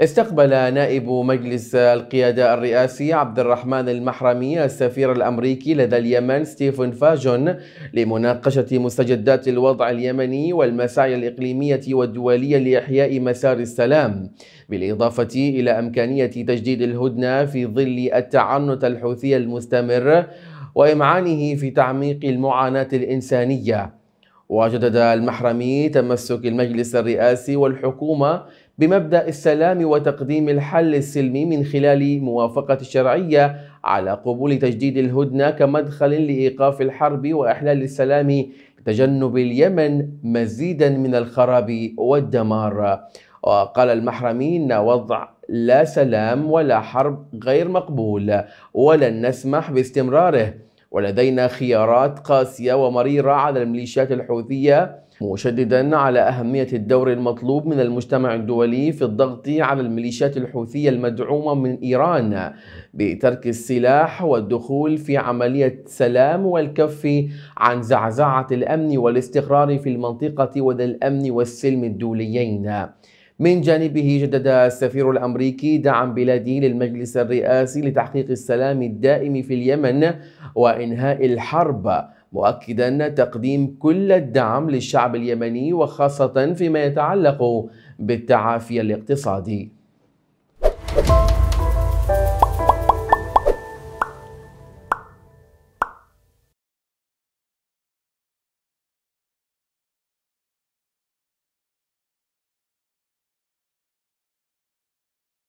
استقبل نائب مجلس القيادة الرئاسي عبد الرحمن المحرمي السفير الأمريكي لدى اليمن ستيفن فاجون لمناقشة مستجدات الوضع اليمني والمساعي الإقليمية والدولية لإحياء مسار السلام بالإضافة إلى إمكانية تجديد الهدنة في ظل التعنت الحوثي المستمر وإمعانه في تعميق المعاناة الإنسانية وجدد المحرمي تمسك المجلس الرئاسي والحكومة بمبدأ السلام وتقديم الحل السلمي من خلال موافقة الشرعية على قبول تجديد الهدنة كمدخل لإيقاف الحرب وإحلال السلام لتجنب اليمن مزيدا من الخراب والدمار وقال المحرمي ان وضع لا سلام ولا حرب غير مقبول ولن نسمح باستمراره ولدينا خيارات قاسية ومريرة على الميليشيات الحوثية مشددا على أهمية الدور المطلوب من المجتمع الدولي في الضغط على الميليشيات الحوثية المدعومة من إيران بترك السلاح والدخول في عملية سلام والكف عن زعزعة الأمن والاستقرار في المنطقة وذا الأمن والسلم الدوليين من جانبه جدد السفير الأمريكي دعم بلادي للمجلس الرئاسي لتحقيق السلام الدائم في اليمن وإنهاء الحرب مؤكدا تقديم كل الدعم للشعب اليمني وخاصة فيما يتعلق بالتعافي الاقتصادي